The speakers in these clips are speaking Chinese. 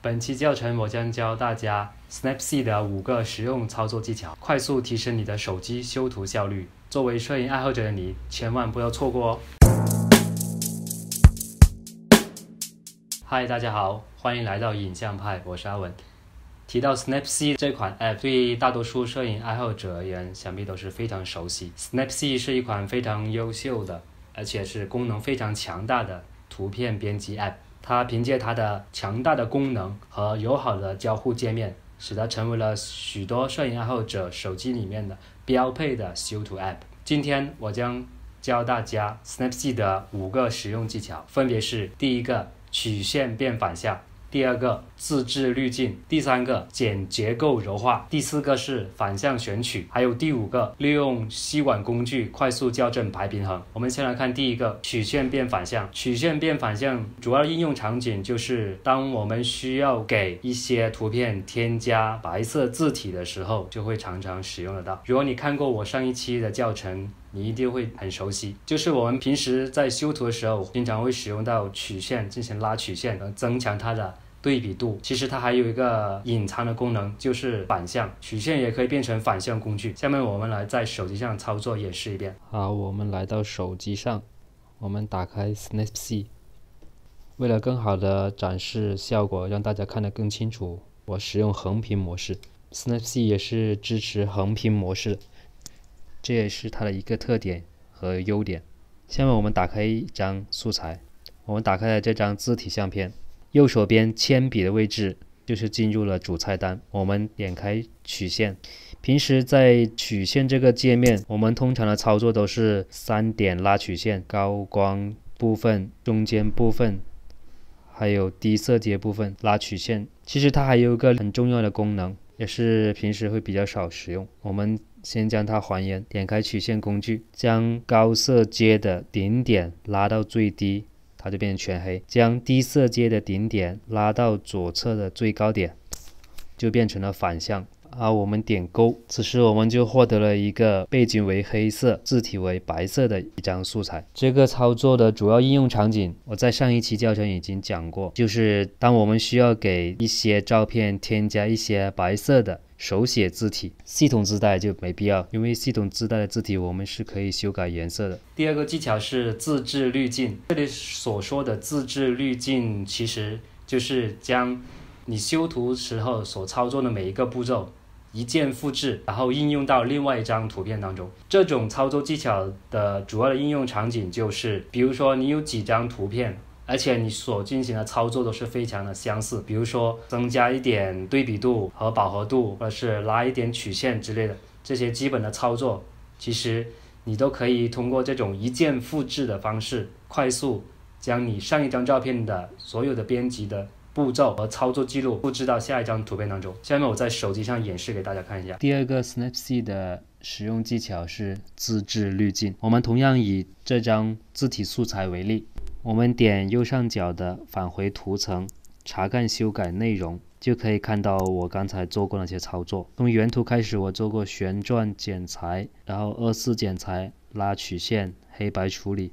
本期教程我将教大家 Snapseed 的五个实用操作技巧，快速提升你的手机修图效率。作为摄影爱好者的你，千万不要错过哦！嗨，大家好，欢迎来到影像派，我是阿文。提到 Snapseed 这款 App，对于大多数摄影爱好者而言，想必都是非常熟悉。Snapseed 是一款非常优秀的，而且是功能非常强大的图片编辑 App。它凭借它的强大的功能和友好的交互界面，使得成为了许多摄影爱好者手机里面的标配的修图 App。今天我将教大家 Snapseed 的五个使用技巧，分别是：第一个，曲线变反向。第二个自制滤镜，第三个减结构柔化，第四个是反向选取，还有第五个利用吸管工具快速校正白平衡。我们先来看第一个曲线变反向。曲线变反向主要应用场景就是当我们需要给一些图片添加白色字体的时候，就会常常使用得到。如果你看过我上一期的教程。你一定会很熟悉，就是我们平时在修图的时候，经常会使用到曲线进行拉曲线，能增强它的对比度。其实它还有一个隐藏的功能，就是反向曲线也可以变成反向工具。下面我们来在手机上操作演示一遍。好，我们来到手机上，我们打开 Snapseed。为了更好的展示效果，让大家看得更清楚，我使用横屏模式。Snapseed 也是支持横屏模式。这也是它的一个特点和优点。下面我们打开一张素材，我们打开了这张字体相片，右手边铅笔的位置就是进入了主菜单。我们点开曲线，平时在曲线这个界面，我们通常的操作都是三点拉曲线，高光部分、中间部分，还有低色阶部分拉曲线。其实它还有一个很重要的功能，也是平时会比较少使用。我们先将它还原，点开曲线工具，将高色阶的顶点拉到最低，它就变成全黑；将低色阶的顶点拉到左侧的最高点，就变成了反向。啊，我们点勾，此时我们就获得了一个背景为黑色、字体为白色的一张素材。这个操作的主要应用场景，我在上一期教程已经讲过，就是当我们需要给一些照片添加一些白色的手写字体，系统自带就没必要，因为系统自带的字体我们是可以修改颜色的。第二个技巧是自制滤镜，这里所说的自制滤镜，其实就是将你修图时候所操作的每一个步骤。一键复制，然后应用到另外一张图片当中。这种操作技巧的主要的应用场景就是，比如说你有几张图片，而且你所进行的操作都是非常的相似，比如说增加一点对比度和饱和度，或者是拉一点曲线之类的，这些基本的操作，其实你都可以通过这种一键复制的方式，快速将你上一张照片的所有的编辑的。步骤和操作记录复制到下一张图片当中。下面我在手机上演示给大家看一下。第二个 Snapseed 的使用技巧是自制滤镜。我们同样以这张字体素材为例，我们点右上角的返回图层，查看修改内容，就可以看到我刚才做过哪些操作。从原图开始，我做过旋转、剪裁，然后二次剪裁、拉曲线、黑白处理，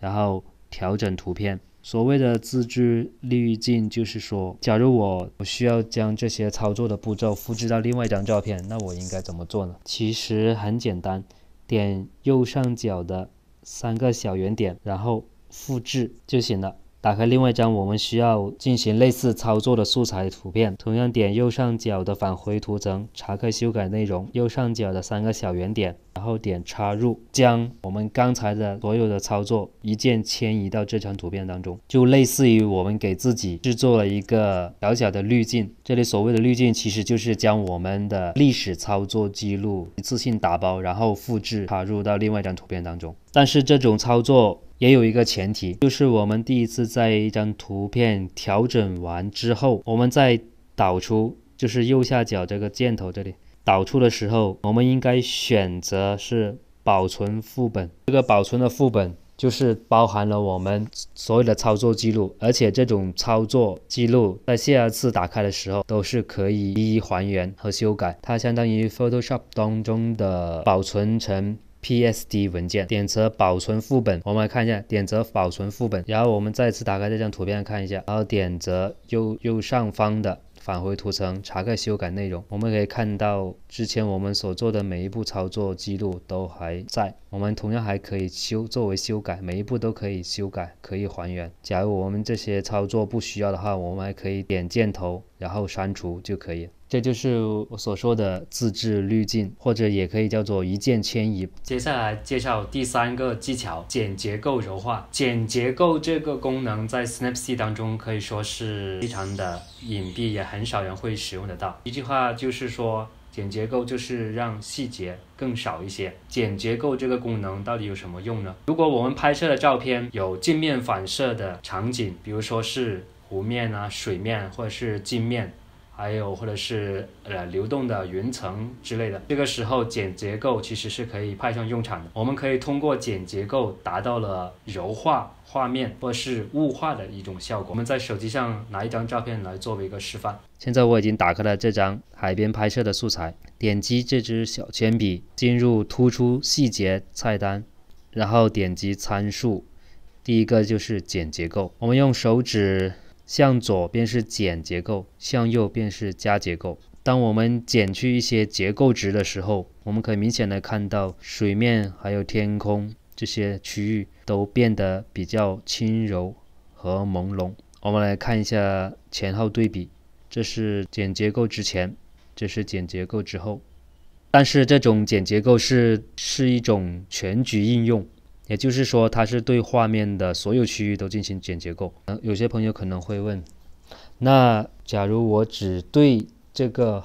然后调整图片。所谓的自制滤镜，就是说，假如我我需要将这些操作的步骤复制到另外一张照片，那我应该怎么做呢？其实很简单，点右上角的三个小圆点，然后复制就行了。打开另外一张我们需要进行类似操作的素材图片，同样点右上角的返回图层，查看修改内容，右上角的三个小圆点，然后点插入，将我们刚才的所有的操作一键迁移到这张图片当中，就类似于我们给自己制作了一个小小的滤镜。这里所谓的滤镜，其实就是将我们的历史操作记录一次性打包，然后复制插入到另外一张图片当中。但是这种操作，也有一个前提，就是我们第一次在一张图片调整完之后，我们再导出，就是右下角这个箭头这里导出的时候，我们应该选择是保存副本。这个保存的副本就是包含了我们所有的操作记录，而且这种操作记录在下次打开的时候都是可以一一还原和修改，它相当于 Photoshop 当中的保存成。PSD 文件，点则保存副本。我们来看一下，点则保存副本，然后我们再次打开这张图片看一下，然后点则右右上方的返回图层，查看修改内容。我们可以看到之前我们所做的每一步操作记录都还在。我们同样还可以修作为修改，每一步都可以修改，可以还原。假如我们这些操作不需要的话，我们还可以点箭头，然后删除就可以。这就是我所说的自制滤镜，或者也可以叫做一键迁移。接下来介绍第三个技巧：剪结构柔化。剪结构这个功能在 Snapseed 当中可以说是非常的隐蔽，也很少人会使用得到。一句话就是说，剪结构就是让细节更少一些。剪结构这个功能到底有什么用呢？如果我们拍摄的照片有镜面反射的场景，比如说是湖面啊、水面或者是镜面。还有或者是呃流动的云层之类的，这个时候剪结构其实是可以派上用场的。我们可以通过剪结构达到了柔化画面或是雾化的一种效果。我们在手机上拿一张照片来作为一个示范。现在我已经打开了这张海边拍摄的素材，点击这支小铅笔，进入突出细节菜单，然后点击参数，第一个就是剪结构。我们用手指。向左边是减结构，向右便是加结构。当我们减去一些结构值的时候，我们可以明显的看到水面还有天空这些区域都变得比较轻柔和朦胧。我们来看一下前后对比，这是减结构之前，这是减结构之后。但是这种减结构是是一种全局应用。也就是说，它是对画面的所有区域都进行剪结构。嗯，有些朋友可能会问，那假如我只对这个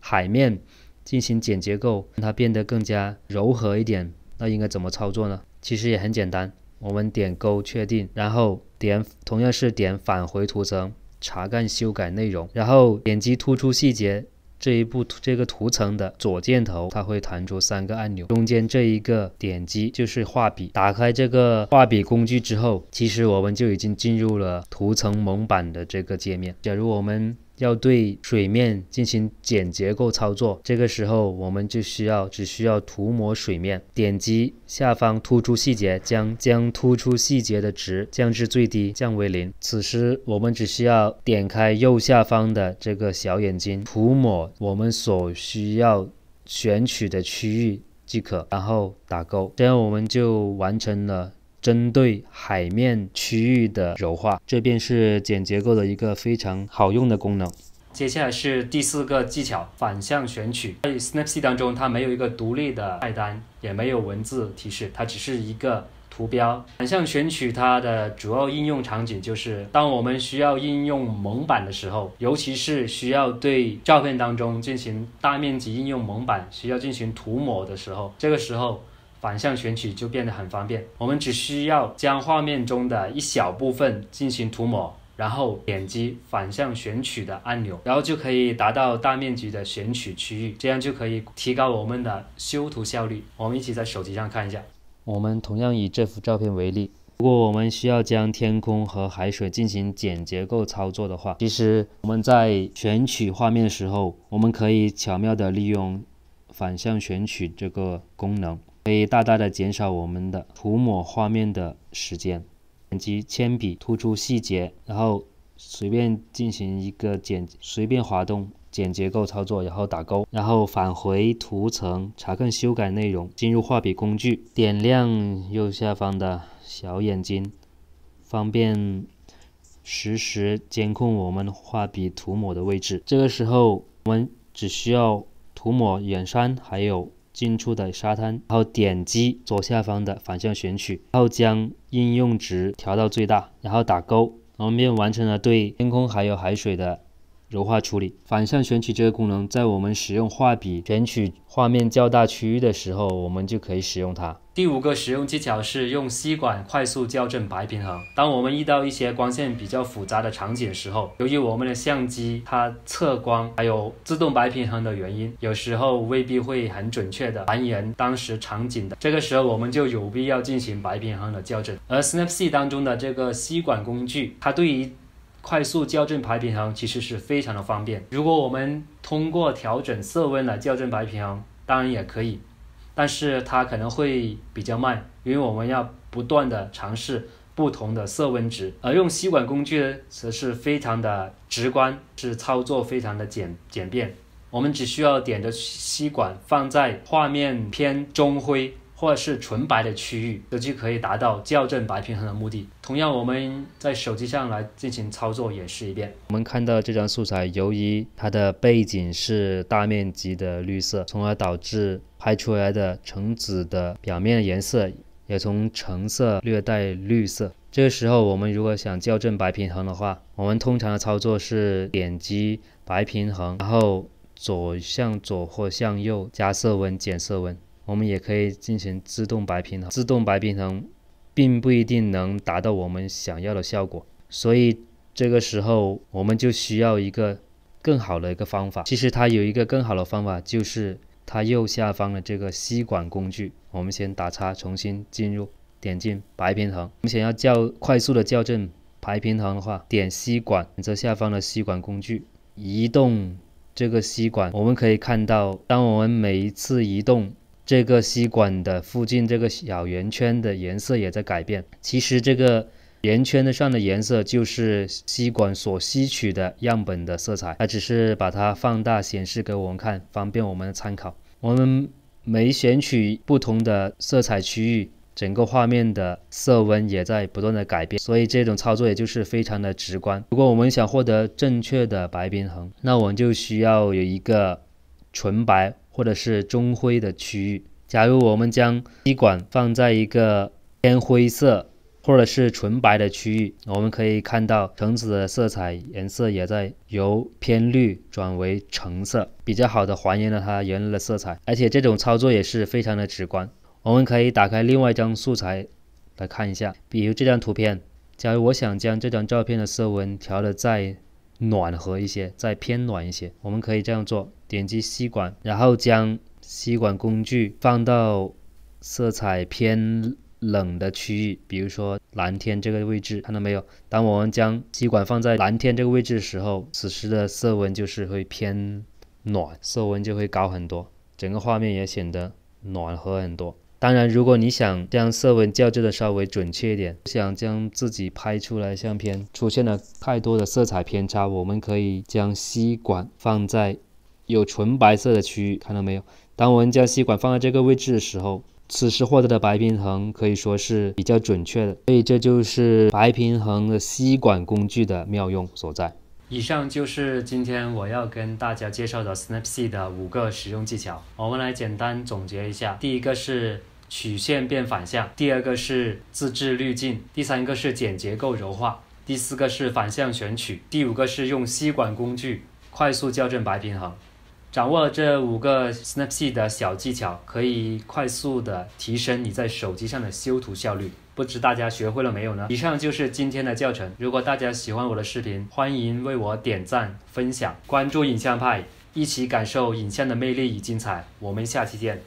海面进行剪结构，让它变得更加柔和一点，那应该怎么操作呢？其实也很简单，我们点勾确定，然后点同样是点返回图层，查看修改内容，然后点击突出细节。这一步，这个图层的左箭头，它会弹出三个按钮，中间这一个点击就是画笔。打开这个画笔工具之后，其实我们就已经进入了图层蒙版的这个界面。假如我们要对水面进行剪结构操作，这个时候我们就需要只需要涂抹水面，点击下方突出细节，将将突出细节的值降至最低，降为零。此时我们只需要点开右下方的这个小眼睛，涂抹我们所需要选取的区域即可，然后打勾，这样我们就完成了。针对海面区域的柔化，这便是剪结构的一个非常好用的功能。接下来是第四个技巧：反向选取。在 Snapseed 中，它没有一个独立的菜单，也没有文字提示，它只是一个图标。反向选取它的主要应用场景就是：当我们需要应用蒙版的时候，尤其是需要对照片当中进行大面积应用蒙版，需要进行涂抹的时候，这个时候。反向选取就变得很方便。我们只需要将画面中的一小部分进行涂抹，然后点击反向选取的按钮，然后就可以达到大面积的选取区域，这样就可以提高我们的修图效率。我们一起在手机上看一下。我们同样以这幅照片为例，如果我们需要将天空和海水进行剪结构操作的话，其实我们在选取画面的时候，我们可以巧妙的利用反向选取这个功能。可以大大的减少我们的涂抹画面的时间。点击铅笔突出细节，然后随便进行一个剪，随便滑动剪结构操作，然后打勾，然后返回图层查看修改内容。进入画笔工具，点亮右下方的小眼睛，方便实时监控我们画笔涂抹的位置。这个时候，我们只需要涂抹眼山，还有。近处的沙滩，然后点击左下方的反向选取，然后将应用值调到最大，然后打勾，我们便完成了对天空还有海水的柔化处理。反向选取这个功能，在我们使用画笔选取画面较大区域的时候，我们就可以使用它。第五个使用技巧是用吸管快速校正白平衡。当我们遇到一些光线比较复杂的场景时候，由于我们的相机它测光还有自动白平衡的原因，有时候未必会很准确的还原当时场景的。这个时候我们就有必要进行白平衡的校正。而 Snapseed 当中的这个吸管工具，它对于快速校正白平衡其实是非常的方便。如果我们通过调整色温来校正白平衡，当然也可以。但是它可能会比较慢，因为我们要不断的尝试不同的色温值，而用吸管工具则是非常的直观，是操作非常的简简便。我们只需要点着吸管放在画面偏中灰。或者是纯白的区域，这就可以达到校正白平衡的目的。同样，我们在手机上来进行操作演示一遍。我们看到这张素材，由于它的背景是大面积的绿色，从而导致拍出来的橙子的表面的颜色也从橙色略带绿色。这个时候，我们如果想校正白平衡的话，我们通常的操作是点击白平衡，然后左向左或向右加色温减色温。我们也可以进行自动白平衡，自动白平衡，并不一定能达到我们想要的效果，所以这个时候我们就需要一个更好的一个方法。其实它有一个更好的方法，就是它右下方的这个吸管工具。我们先打叉，重新进入，点进白平衡。我们想要较快速的校正白平衡的话，点吸管，选择下方的吸管工具，移动这个吸管。我们可以看到，当我们每一次移动，这个吸管的附近，这个小圆圈的颜色也在改变。其实这个圆圈的上的颜色就是吸管所吸取的样本的色彩，它只是把它放大显示给我们看，方便我们参考。我们每选取不同的色彩区域，整个画面的色温也在不断的改变，所以这种操作也就是非常的直观。如果我们想获得正确的白平衡，那我们就需要有一个纯白。或者是中灰的区域。假如我们将吸管放在一个偏灰色或者是纯白的区域，我们可以看到橙子的色彩颜色也在由偏绿转为橙色，比较好的还原了它原来的色彩。而且这种操作也是非常的直观。我们可以打开另外一张素材来看一下，比如这张图片。假如我想将这张照片的色温调的再暖和一些，再偏暖一些，我们可以这样做。点击吸管，然后将吸管工具放到色彩偏冷的区域，比如说蓝天这个位置，看到没有？当我们将吸管放在蓝天这个位置的时候，此时的色温就是会偏暖，色温就会高很多，整个画面也显得暖和很多。当然，如果你想将色温校正的稍微准确一点，想将自己拍出来相片出现了太多的色彩偏差，我们可以将吸管放在。有纯白色的区域，看到没有？当我们将吸管放在这个位置的时候，此时获得的白平衡可以说是比较准确的。所以这就是白平衡的吸管工具的妙用所在。以上就是今天我要跟大家介绍的 Snapseed 的五个使用技巧。我们来简单总结一下：第一个是曲线变反向，第二个是自制滤镜，第三个是剪结构柔化，第四个是反向选取，第五个是用吸管工具快速校正白平衡。掌握这五个 Snapseed 的小技巧，可以快速的提升你在手机上的修图效率。不知大家学会了没有呢？以上就是今天的教程。如果大家喜欢我的视频，欢迎为我点赞、分享、关注“影像派”，一起感受影像的魅力与精彩。我们下期见。